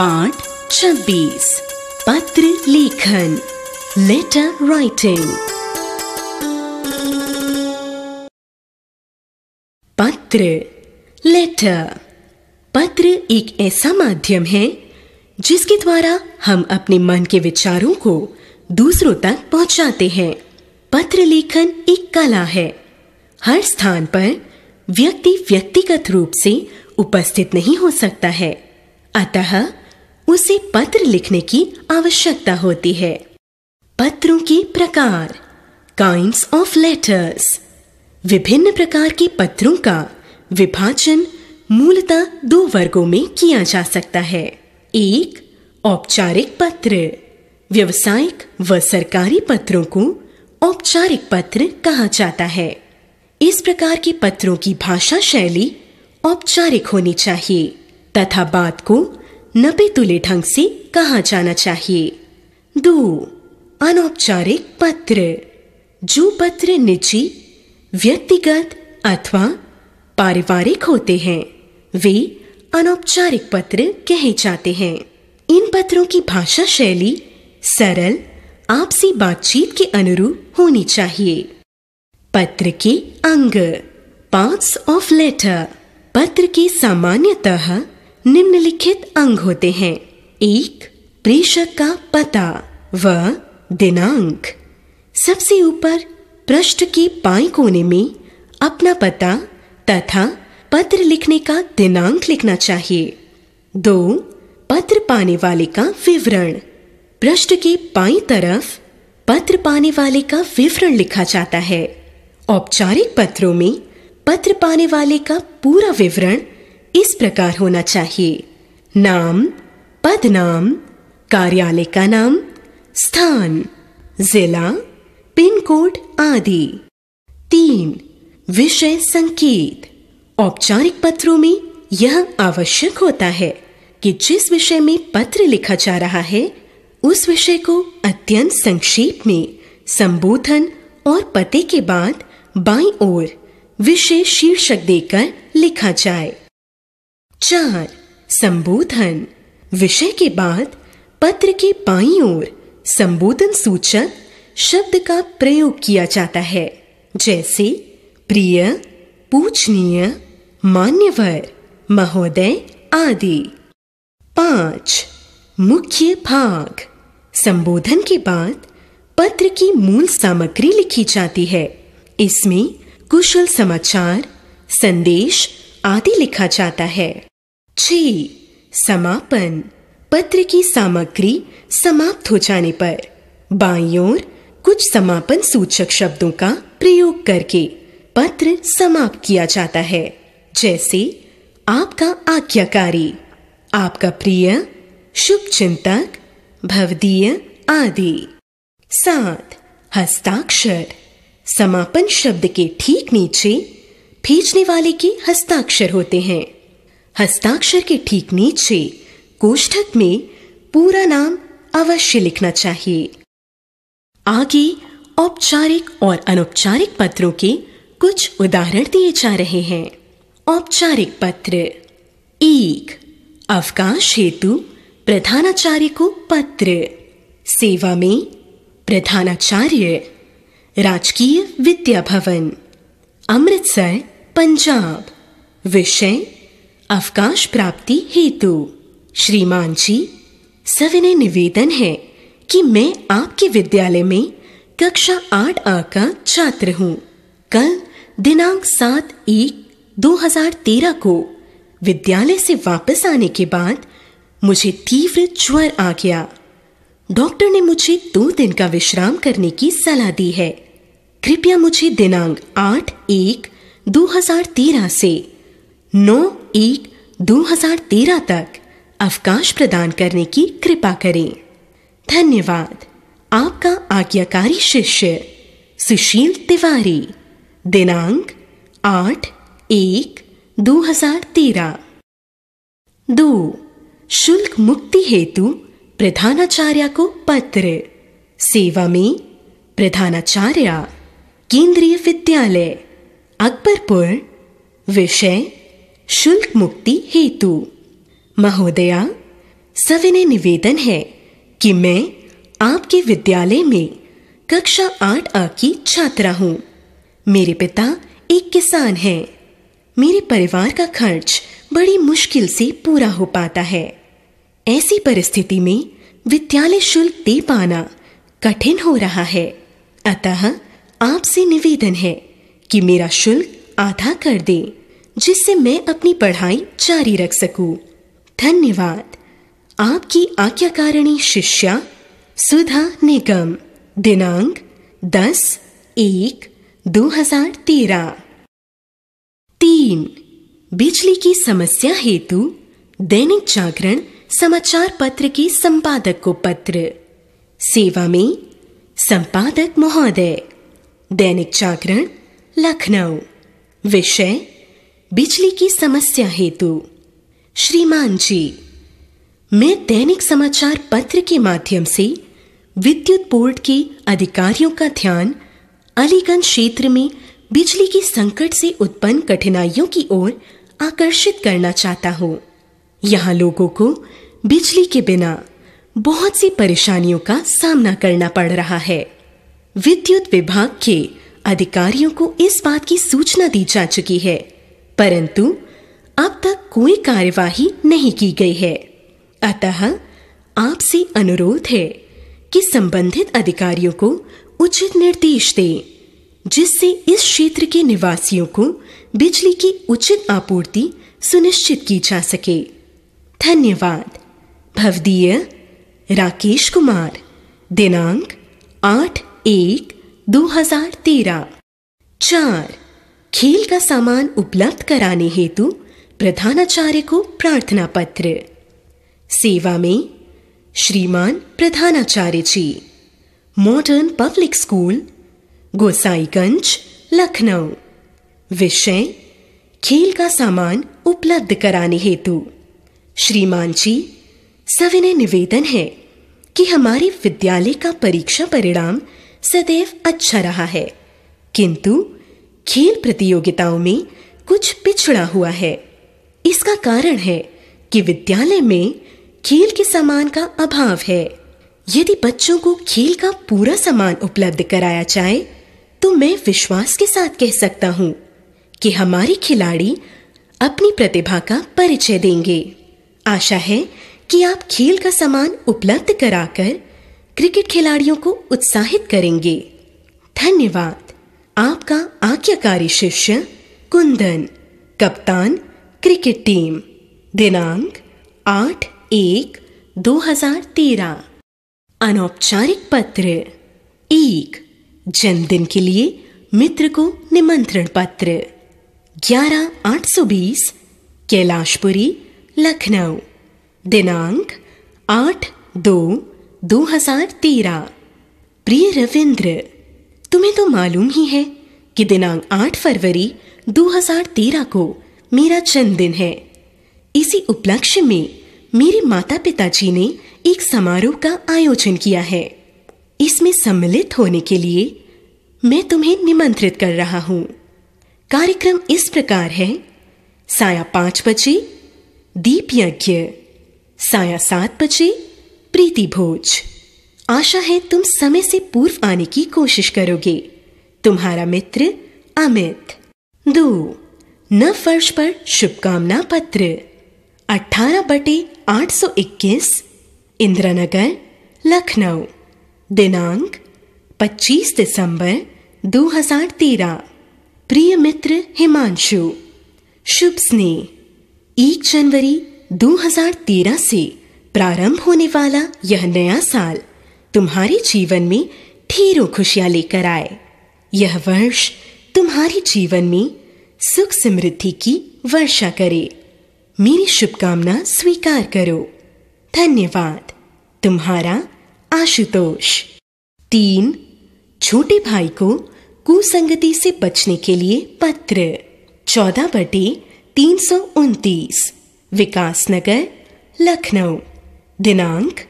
पाठ छब्बीस पत्र लेखन लेटर राइटिंग पत्र लेटर पत्र एक ऐसा माध्यम है जिसके द्वारा हम अपने मन के विचारों को दूसरों तक पहुंचाते हैं पत्र लेखन एक कला है हर स्थान पर व्यक्ति व्यक्तिगत रूप से उपस्थित नहीं हो सकता है अतः उसे पत्र लिखने की आवश्यकता होती है पत्रों के प्रकार काइंड ऑफ लेटर्स विभिन्न प्रकार के पत्रों का विभाजन मूलतः दो वर्गों में किया जा सकता है एक औपचारिक पत्र व्यवसायिक व सरकारी पत्रों को औपचारिक पत्र कहा जाता है इस प्रकार के पत्रों की भाषा शैली औपचारिक होनी चाहिए तथा बात को नपे तुले ढंग से कहा जाना चाहिए दो अनौपचारिक पत्र जो पत्र निजी व्यक्तिगत अथवा पारिवारिक होते हैं वे अनौपचारिक पत्र कहे जाते हैं इन पत्रों की भाषा शैली सरल आपसी बातचीत के अनुरूप होनी चाहिए पत्र के अंग पार्ट्स ऑफ लेटर पत्र के सामान्यतः निम्नलिखित अंग होते हैं एक प्रेषक का पता व दिनांक सबसे ऊपर पृष्ठ के पाई कोने में अपना पता तथा पत्र लिखने का दिनांक लिखना चाहिए दो पत्र पाने वाले का विवरण पृष्ठ के पाई तरफ पत्र पाने वाले का विवरण लिखा जाता है औपचारिक पत्रों में पत्र पाने वाले का पूरा विवरण इस प्रकार होना चाहिए नाम पद नाम कार्यालय का नाम स्थान जिला पिन कोड आदि तीन विषय संकेत औपचारिक पत्रों में यह आवश्यक होता है कि जिस विषय में पत्र लिखा जा रहा है उस विषय को अत्यंत संक्षेप में संबोधन और पते के बाद बाई और विषय शीर्षक देकर लिखा जाए चार संबोधन विषय के बाद पत्र के बाई ओर संबोधन सूचक शब्द का प्रयोग किया जाता है जैसे प्रिय पूजनीय मान्यवर महोदय आदि पांच मुख्य भाग संबोधन के बाद पत्र की मूल सामग्री लिखी जाती है इसमें कुशल समाचार संदेश आदि लिखा जाता है छी समापन पत्र की सामग्री समाप्त हो जाने पर बाई ओर कुछ समापन सूचक शब्दों का प्रयोग करके पत्र समाप्त किया जाता है जैसे आपका आज्ञाकारी आपका प्रिय शुभ चिंतक भवदीय आदि सात हस्ताक्षर समापन शब्द के ठीक नीचे भेजने वाले के हस्ताक्षर होते हैं हस्ताक्षर के ठीक नीचे कोष्ठक में पूरा नाम अवश्य लिखना चाहिए आगे औपचारिक और अनौपचारिक पत्रों के कुछ उदाहरण दिए जा रहे हैं औपचारिक पत्र एक अवकाश हेतु प्रधानाचार्य को पत्र सेवा में प्रधानाचार्य राजकीय विद्या भवन अमृतसर पंजाब विषय अवकाश प्राप्ति हेतु श्रीमान जी सविनय निवेदन है कि मैं आपके विद्यालय में कक्षा आठ आ का छात्र हूँ कल दिनांक सात एक 2013 को विद्यालय से वापस आने के बाद मुझे तीव्र ज्वर आ गया डॉक्टर ने मुझे दो दिन का विश्राम करने की सलाह दी है कृपया मुझे दिनांक आठ एक 2013 से नौ एक दो हजार तेरह तक अवकाश प्रदान करने की कृपा करें धन्यवाद आपका आज्ञाकारी शिष्य सुशील तिवारी दिनांक आठ एक दो हजार तेरह दो शुल्क मुक्ति हेतु प्रधानाचार्य को पत्र सेवा में प्रधानाचार्य केंद्रीय विद्यालय अकबरपुर विषय शुल्क मुक्ति हेतु महोदया सविनय निवेदन है कि मैं आपके विद्यालय में कक्षा आठ आ की छात्रा हूँ मेरे पिता एक किसान हैं मेरे परिवार का खर्च बड़ी मुश्किल से पूरा हो पाता है ऐसी परिस्थिति में विद्यालय शुल्क दे पाना कठिन हो रहा है अतः आपसे निवेदन है कि मेरा शुल्क आधा कर दें जिससे मैं अपनी पढ़ाई जारी रख सकूं। धन्यवाद आपकी आज्ञाकारिणी शिष्या सुधा निगम दिनांक 10 एक 2013 तीन बिजली की समस्या हेतु दैनिक जागरण समाचार पत्र के संपादक को पत्र सेवा में संपादक महोदय दैनिक जागरण लखनऊ विषय बिजली की समस्या हेतु श्रीमान जी मैं दैनिक समाचार पत्र के माध्यम से विद्युत बोर्ड के अधिकारियों का ध्यान अलीगंज क्षेत्र में बिजली के संकट से उत्पन्न कठिनाइयों की ओर आकर्षित करना चाहता हूँ यहाँ लोगों को बिजली के बिना बहुत सी परेशानियों का सामना करना पड़ रहा है विद्युत विभाग के अधिकारियों को इस बात की सूचना दी जा चुकी है परंतु अब तक कोई कार्यवाही नहीं की गई है अतः आपसे अनुरोध है कि संबंधित अधिकारियों को उचित निर्देश दें जिससे इस क्षेत्र के निवासियों को बिजली की उचित आपूर्ति सुनिश्चित की जा सके धन्यवाद भवदीय राकेश कुमार दिनांक आठ एक दो हजार तेरह चार खेल का सामान उपलब्ध कराने हेतु प्रधानाचार्य को प्रार्थना पत्र सेवा में श्रीमान प्रधानाचार्य ji modern public school Gosaiganj Lucknow विषय खेल का सामान उपलब्ध कराने हेतु श्रीमान जी सविनय निवेदन है कि हमारे विद्यालय का परीक्षा परिणाम सदैव अच्छा रहा है किंतु खेल प्रतियोगिताओं में कुछ पिछड़ा हुआ है इसका कारण है कि विद्यालय में खेल के सामान का अभाव है यदि बच्चों को खेल का पूरा सामान उपलब्ध कराया जाए तो मैं विश्वास के साथ कह सकता हूँ कि हमारे खिलाड़ी अपनी प्रतिभा का परिचय देंगे आशा है कि आप खेल का सामान उपलब्ध कराकर क्रिकेट खिलाड़ियों को उत्साहित करेंगे धन्यवाद आपका आज्ञाकारी शिष्य कुंदन कप्तान क्रिकेट टीम दिनांक आठ एक दो हजार तेरह अनौपचारिक पत्र एक जन्मदिन के लिए मित्र को निमंत्रण पत्र ग्यारह आठ सौ बीस कैलाशपुरी लखनऊ दिनांक आठ दो दो हजार तेरह प्रिय रविंद्र तुम्हें तो मालूम ही है कि दिनांक 8 फरवरी 2013 को मेरा जन्मदिन है इसी उपलक्ष्य में मेरे माता जी ने एक समारोह का आयोजन किया है इसमें सम्मिलित होने के लिए मैं तुम्हें निमंत्रित कर रहा हूँ कार्यक्रम इस प्रकार है साया पांच बजे दीप यज्ञ साया सात बजे प्रीति भोज आशा है तुम समय से पूर्व आने की कोशिश करोगे तुम्हारा मित्र अमित दो न फर्श पर शुभकामना पत्र अठारह बटे आठ सौ इक्कीस इंदिरानगर लखनऊ दिनांक 25 दिसंबर 2013 प्रिय मित्र हिमांशु शुभ स्नेह एक जनवरी 2013 से प्रारंभ होने वाला यह नया साल तुम्हारे जीवन में ढेरों खुशियां लेकर आए यह वर्ष तुम्हारे जीवन में सुख समृद्धि की वर्षा करे मेरी शुभकामना स्वीकार करो धन्यवाद तुम्हारा आशुतोष तीन छोटे भाई को कुसंगति से बचने के लिए पत्र चौदह बटे तीन सौ उनतीस विकास नगर लखनऊ दिनांक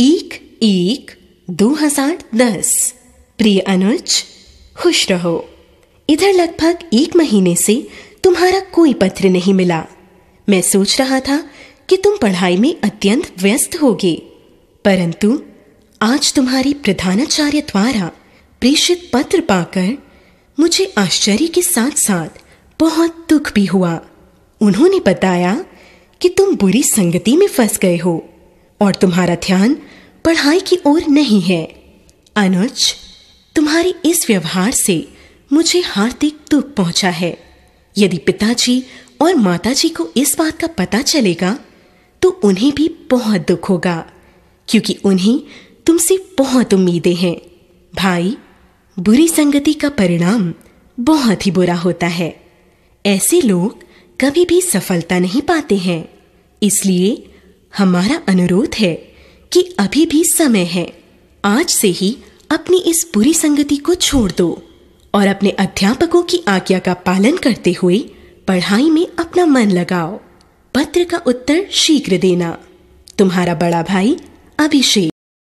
एक एक 2010 प्रिय अनुज खुश रहो इधर लगभग एक महीने से तुम्हारा कोई पत्र नहीं मिला मैं सोच रहा था कि तुम पढ़ाई में अत्यंत व्यस्त होगे परंतु आज तुम्हारी प्रधानाचार्य द्वारा प्रेषित पत्र पाकर मुझे आश्चर्य के साथ साथ बहुत दुख भी हुआ उन्होंने बताया कि तुम बुरी संगति में फंस गए हो और तुम्हारा ध्यान पढ़ाई की ओर नहीं है अनुज तुम्हारे इस व्यवहार से मुझे हार्दिक दुख पहुंचा है यदि पिताजी और माताजी को इस बात का पता चलेगा तो उन्हें भी बहुत दुख होगा क्योंकि उन्हें तुमसे बहुत उम्मीदें हैं भाई बुरी संगति का परिणाम बहुत ही बुरा होता है ऐसे लोग कभी भी सफलता नहीं पाते हैं इसलिए हमारा अनुरोध है कि अभी भी समय है आज से ही अपनी इस बुरी संगति को छोड़ दो और अपने अध्यापकों की आज्ञा का पालन करते हुए पढ़ाई में अपना मन लगाओ पत्र का उत्तर शीघ्र देना तुम्हारा बड़ा भाई अभिषेक